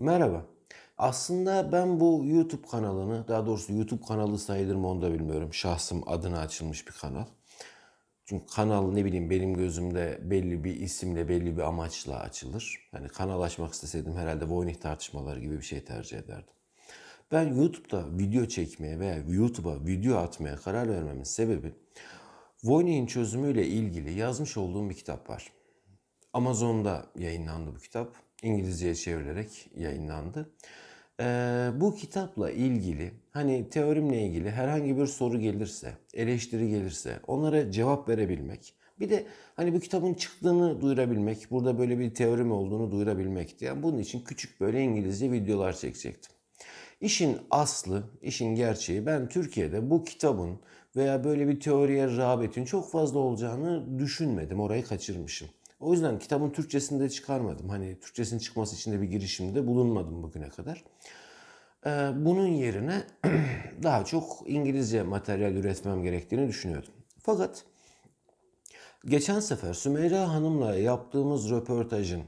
Merhaba. Aslında ben bu YouTube kanalını, daha doğrusu YouTube kanalı sayılır mı onu da bilmiyorum. Şahsım adına açılmış bir kanal. Çünkü kanal ne bileyim benim gözümde belli bir isimle, belli bir amaçla açılır. Yani kanal açmak isteseydim herhalde Voynich tartışmaları gibi bir şey tercih ederdim. Ben YouTube'da video çekmeye veya YouTube'a video atmaya karar vermemin sebebi Voynich'in çözümüyle ilgili yazmış olduğum bir kitap var. Amazon'da yayınlandı bu kitap. İngilizceye çevrilerek yayınlandı. Ee, bu kitapla ilgili hani teorimle ilgili herhangi bir soru gelirse, eleştiri gelirse onlara cevap verebilmek. Bir de hani bu kitabın çıktığını duyurabilmek, burada böyle bir teorim olduğunu duyurabilmek diye. Yani bunun için küçük böyle İngilizce videolar çekecektim. İşin aslı, işin gerçeği ben Türkiye'de bu kitabın veya böyle bir teoriye rağbetin çok fazla olacağını düşünmedim. Orayı kaçırmışım. O yüzden kitabın Türkçesini de çıkarmadım. Hani Türkçesinin çıkması için de bir girişimde bulunmadım bugüne kadar. Ee, bunun yerine daha çok İngilizce materyal üretmem gerektiğini düşünüyordum. Fakat geçen sefer Sümeyra Hanım'la yaptığımız röportajın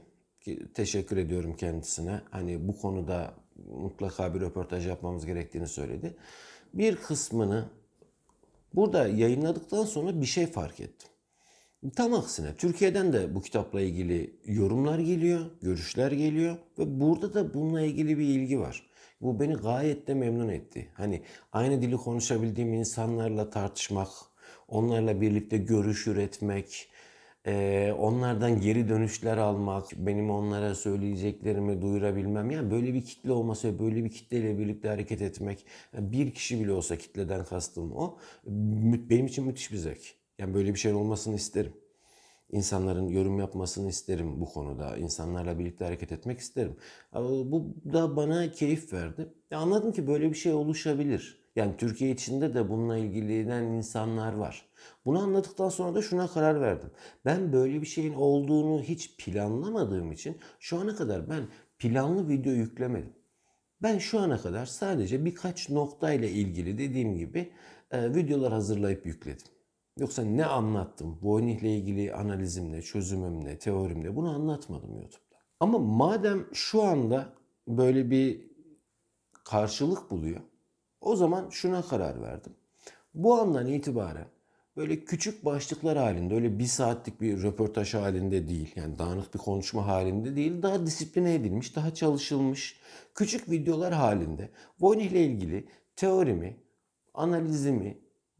teşekkür ediyorum kendisine. Hani bu konuda mutlaka bir röportaj yapmamız gerektiğini söyledi. Bir kısmını burada yayınladıktan sonra bir şey fark ettim. Tam aksine Türkiye'den de bu kitapla ilgili yorumlar geliyor, görüşler geliyor ve burada da bununla ilgili bir ilgi var. Bu beni gayet de memnun etti. Hani aynı dili konuşabildiğim insanlarla tartışmak, onlarla birlikte görüş üretmek, e, onlardan geri dönüşler almak, benim onlara söyleyeceklerimi duyurabilmem. Yani böyle bir kitle olması ve böyle bir kitleyle birlikte hareket etmek, bir kişi bile olsa kitleden kastım o, benim için müthiş bir zevk. Yani böyle bir şey olmasını isterim. İnsanların yorum yapmasını isterim bu konuda. İnsanlarla birlikte hareket etmek isterim. Bu da bana keyif verdi. Anladım ki böyle bir şey oluşabilir. Yani Türkiye içinde de bununla ilgilenen insanlar var. Bunu anladıktan sonra da şuna karar verdim. Ben böyle bir şeyin olduğunu hiç planlamadığım için şu ana kadar ben planlı video yüklemedim. Ben şu ana kadar sadece birkaç noktayla ilgili dediğim gibi e, videolar hazırlayıp yükledim. Yoksa ne anlattım? Voynich ile ilgili analizimle, çözümümle, teorimle bunu anlatmadım YouTube'da. Ama madem şu anda böyle bir karşılık buluyor. O zaman şuna karar verdim. Bu andan itibaren böyle küçük başlıklar halinde, öyle bir saatlik bir röportaj halinde değil, yani dağınık bir konuşma halinde değil, daha disipline edilmiş, daha çalışılmış, küçük videolar halinde Voynich ile ilgili teorimi, analizimi,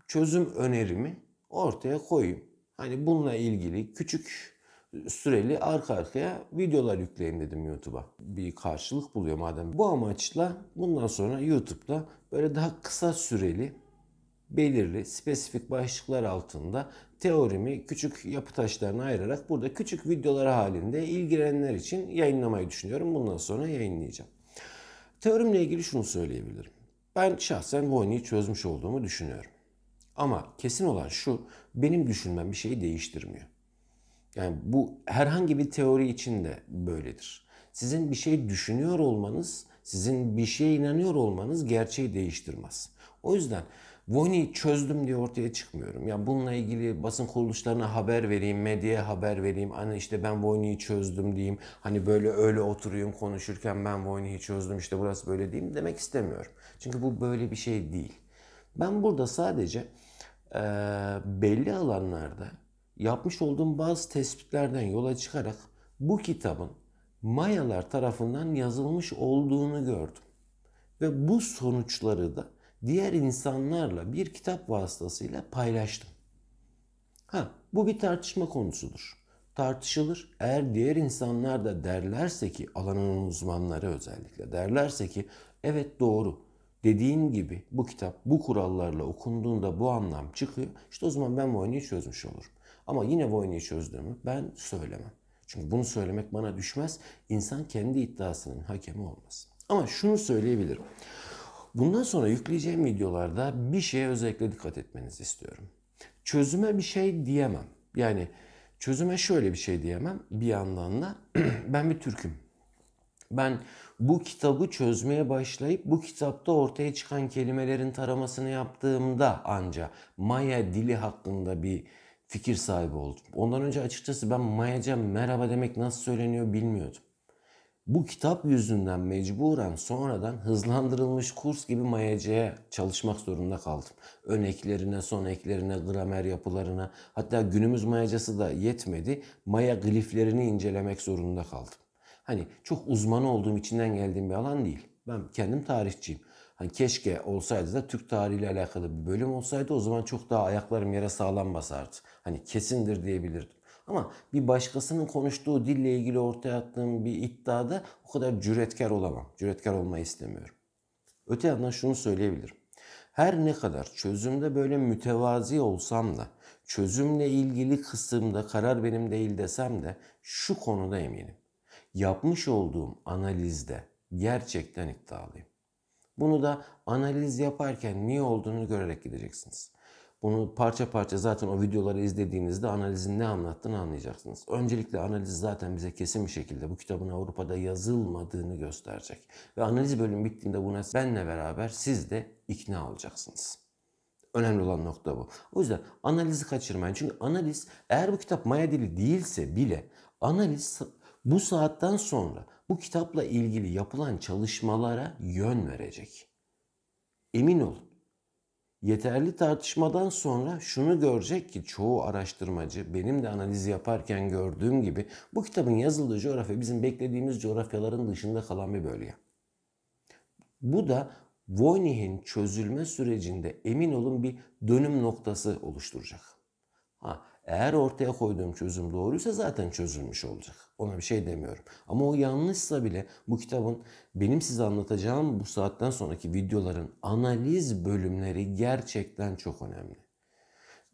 çözüm önerimi ortaya koyayım. Hani bununla ilgili küçük süreli arka arkaya videolar yükleyeyim dedim YouTube'a. Bir karşılık buluyor madem. Bu amaçla bundan sonra YouTube'da böyle daha kısa süreli belirli spesifik başlıklar altında teorimi küçük yapı taşlarına ayırarak burada küçük videolar halinde ilgilenenler için yayınlamayı düşünüyorum. Bundan sonra yayınlayacağım. Teorimle ilgili şunu söyleyebilirim. Ben şahsen bu çözmüş olduğumu düşünüyorum. Ama kesin olan şu, benim düşünmem bir şeyi değiştirmiyor. Yani bu herhangi bir teori için de böyledir. Sizin bir şey düşünüyor olmanız, sizin bir şeye inanıyor olmanız gerçeği değiştirmez. O yüzden Voni çözdüm diye ortaya çıkmıyorum. Ya bununla ilgili basın kuruluşlarına haber vereyim, medyaya haber vereyim. Hani işte ben Voni'yi çözdüm diyeyim. Hani böyle öyle oturuyorum konuşurken ben Voni'yi çözdüm işte burası böyle diyeyim demek istemiyorum. Çünkü bu böyle bir şey değil. Ben burada sadece e, belli alanlarda yapmış olduğum bazı tespitlerden yola çıkarak bu kitabın Mayalar tarafından yazılmış olduğunu gördüm. Ve bu sonuçları da diğer insanlarla bir kitap vasıtasıyla paylaştım. Ha, bu bir tartışma konusudur. Tartışılır. Eğer diğer insanlar da derlerse ki alanın uzmanları özellikle derlerse ki evet doğru dediğin gibi bu kitap bu kurallarla okunduğunda bu anlam çıkıyor. İşte o zaman ben Voyni'yi çözmüş olurum. Ama yine Voyni'yi çözdüğümü ben söylemem. Çünkü bunu söylemek bana düşmez. İnsan kendi iddiasının hakemi olmaz. Ama şunu söyleyebilirim. Bundan sonra yükleyeceğim videolarda bir şeye özellikle dikkat etmenizi istiyorum. Çözüme bir şey diyemem. Yani çözüme şöyle bir şey diyemem. Bir yandan da ben bir Türk'üm. Ben bu kitabı çözmeye başlayıp bu kitapta ortaya çıkan kelimelerin taramasını yaptığımda anca Maya dili hakkında bir fikir sahibi oldum. Ondan önce açıkçası ben Mayaca merhaba demek nasıl söyleniyor bilmiyordum. Bu kitap yüzünden mecburen sonradan hızlandırılmış kurs gibi mayacaya çalışmak zorunda kaldım. Ön eklerine, son eklerine, gramer yapılarına hatta günümüz mayacası da yetmedi. Maya gliflerini incelemek zorunda kaldım hani çok uzmanı olduğum içinden geldiğim bir alan değil. Ben kendim tarihçiyim. Hani keşke olsaydı da Türk tarihiyle alakalı bir bölüm olsaydı o zaman çok daha ayaklarım yere sağlam basardı. Hani kesindir diyebilirdim. Ama bir başkasının konuştuğu dille ilgili ortaya attığım bir iddiada o kadar cüretkar olamam. Cüretkar olmayı istemiyorum. Öte yandan şunu söyleyebilirim. Her ne kadar çözümde böyle mütevazi olsam da çözümle ilgili kısımda karar benim değil desem de şu konuda eminim yapmış olduğum analizde gerçekten iddialıyım. Bunu da analiz yaparken niye olduğunu görerek gideceksiniz. Bunu parça parça zaten o videoları izlediğinizde analizin ne anlattığını anlayacaksınız. Öncelikle analiz zaten bize kesin bir şekilde bu kitabın Avrupa'da yazılmadığını gösterecek. Ve analiz bölümü bittiğinde buna benle beraber siz de ikna olacaksınız. Önemli olan nokta bu. O yüzden analizi kaçırmayın. Çünkü analiz eğer bu kitap maya dili değilse bile analiz bu saatten sonra bu kitapla ilgili yapılan çalışmalara yön verecek. Emin olun. Yeterli tartışmadan sonra şunu görecek ki çoğu araştırmacı benim de analiz yaparken gördüğüm gibi bu kitabın yazıldığı coğrafya bizim beklediğimiz coğrafyaların dışında kalan bir bölge. Bu da Voynich'in çözülme sürecinde emin olun bir dönüm noktası oluşturacak. Ha, eğer ortaya koyduğum çözüm doğruysa zaten çözülmüş olacak. Ona bir şey demiyorum. Ama o yanlışsa bile bu kitabın benim size anlatacağım bu saatten sonraki videoların analiz bölümleri gerçekten çok önemli.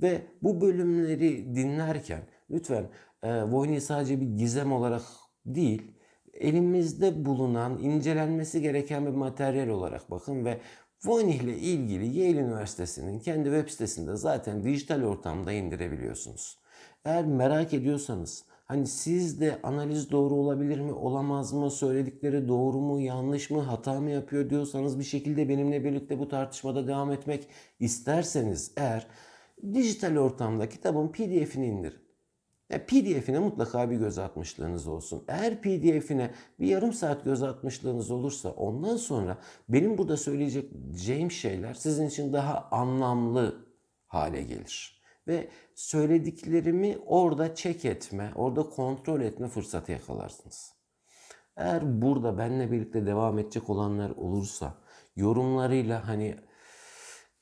Ve bu bölümleri dinlerken lütfen e, Voyni'yi sadece bir gizem olarak değil elimizde bulunan, incelenmesi gereken bir materyal olarak bakın ve Voynih ile ilgili Yale Üniversitesi'nin kendi web sitesinde zaten dijital ortamda indirebiliyorsunuz. Eğer merak ediyorsanız hani siz de analiz doğru olabilir mi, olamaz mı, söyledikleri doğru mu, yanlış mı, hata mı yapıyor diyorsanız bir şekilde benimle birlikte bu tartışmada devam etmek isterseniz eğer dijital ortamda kitabın PDF'ini indirin. PDF'ine mutlaka bir göz atmışlığınız olsun. Eğer PDF'ine bir yarım saat göz atmışlığınız olursa ondan sonra benim burada söyleyeceğim şeyler sizin için daha anlamlı hale gelir. Ve söylediklerimi orada çek etme, orada kontrol etme fırsatı yakalarsınız. Eğer burada benle birlikte devam edecek olanlar olursa yorumlarıyla hani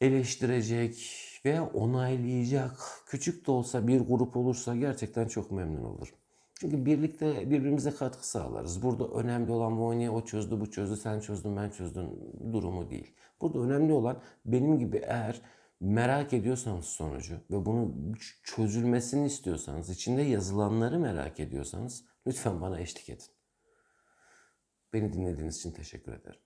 eleştirecek, ve onaylayacak küçük de olsa bir grup olursa gerçekten çok memnun olurum. Çünkü birlikte birbirimize katkı sağlarız. Burada önemli olan bu niye o çözdü, bu çözdü, sen çözdün, ben çözdüm durumu değil. Burada önemli olan benim gibi eğer merak ediyorsanız sonucu ve bunu çözülmesini istiyorsanız, içinde yazılanları merak ediyorsanız lütfen bana eşlik edin. Beni dinlediğiniz için teşekkür ederim.